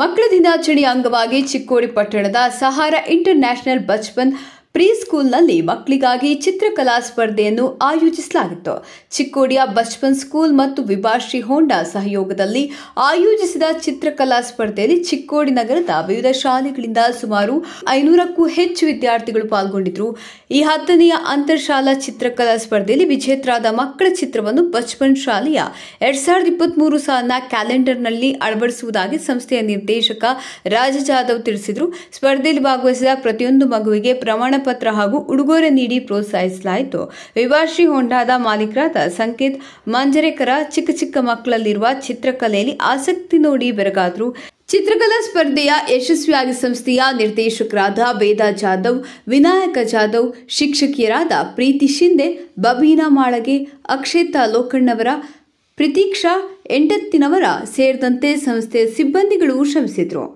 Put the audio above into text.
ಮಕ್ಕಳ ದಿನಾಚರಣೆಯ ಅಂಗವಾಗಿ ಚಿಕ್ಕೋಡಿ ಪಟ್ಟಣದ ಸಹಾರ ಇಂಟರ್ ಬಚ್ಪನ್ ಪ್ರೀ ಸ್ಕೂಲ್ನಲ್ಲಿ ಮಕ್ಕಳಿಗಾಗಿ ಚಿತ್ರಕಲಾ ಸ್ಪರ್ಧೆಯನ್ನು ಆಯೋಜಿಸಲಾಗಿತ್ತು ಚಿಕ್ಕೋಡಿಯ ಬಚ್ಪನ್ ಸ್ಕೂಲ್ ಮತ್ತು ವಿಭಾಶ್ರೀ ಹೋಂಡಾ ಸಹಯೋಗದಲ್ಲಿ ಆಯೋಜಿಸಿದ ಚಿತ್ರಕಲಾ ಸ್ಪರ್ಧೆಯಲ್ಲಿ ಚಿಕ್ಕೋಡಿ ನಗರದ ವಿವಿಧ ಶಾಲೆಗಳಿಂದ ಸುಮಾರು ಐನೂರಕ್ಕೂ ಹೆಚ್ಚು ವಿದ್ಯಾರ್ಥಿಗಳು ಪಾಲ್ಗೊಂಡಿದ್ದರು ಈ ಹತ್ತನೆಯ ಅಂತರ್ಶಾಲಾ ಚಿತ್ರಕಲಾ ಸ್ಪರ್ಧೆಯಲ್ಲಿ ವಿಜೇತರಾದ ಮಕ್ಕಳ ಚಿತ್ರವನ್ನು ಬಚ್ಪನ್ ಶಾಲೆಯ ಎರಡ್ ಸಾವಿರದ ಇಪ್ಪತ್ತ್ ಸಾಲಿನ ಕ್ಯಾಲೆಂಡರ್ನಲ್ಲಿ ಅಳವಡಿಸುವುದಾಗಿ ಸಂಸ್ಥೆಯ ನಿರ್ದೇಶಕ ರಾಜ ಜಾಧವ್ ತಿಳಿಸಿದರು ಸ್ಪರ್ಧೆಯಲ್ಲಿ ಭಾಗವಹಿಸಿದ ಪ್ರತಿಯೊಂದು ಮಗುವಿಗೆ ಪ್ರಮಾಣ ಪತ್ರ ಹಾಗೂ ಉಡುಗೊರೆ ನೀಡಿ ಪ್ರೋತ್ಸಾಹಿಸಲಾಯಿತು ವಿವಾಶಿ ಹೊಂಡಾದ ಮಾಲೀಕರಾದ ಸಂಕೇತ್ ಮಾಂಜರೇಕರ ಚಿಕ್ಕ ಚಿಕ್ಕ ಮಕ್ಕಳಲ್ಲಿರುವ ಚಿತ್ರಕಲೆಯಲ್ಲಿ ಆಸಕ್ತಿ ನೋಡಿ ಬೆರಗಾದ್ರು ಚಿತ್ರಕಲಾ ಸ್ಪರ್ಧೆಯ ಯಶಸ್ವಿಯಾಗಿ ಸಂಸ್ಥೆಯ ನಿರ್ದೇಶಕರಾದ ವೇದಾ ಜಾಧವ್ ವಿನಾಯಕ ಜಾಧವ್ ಶಿಕ್ಷಕಿಯರಾದ ಪ್ರೀತಿ ಶಿಂದೆ ಬಬೀನಾ ಮಾಳಗೆ ಅಕ್ಷೇತಾ ಲೋಕಣ್ಣವರ ಪ್ರತೀಕ್ಷಾ ಎಂಟತ್ತಿನವರ ಸೇರಿದಂತೆ ಸಂಸ್ಥೆಯ ಸಿಬ್ಬಂದಿಗಳು ಶ್ರಮಿಸಿದರು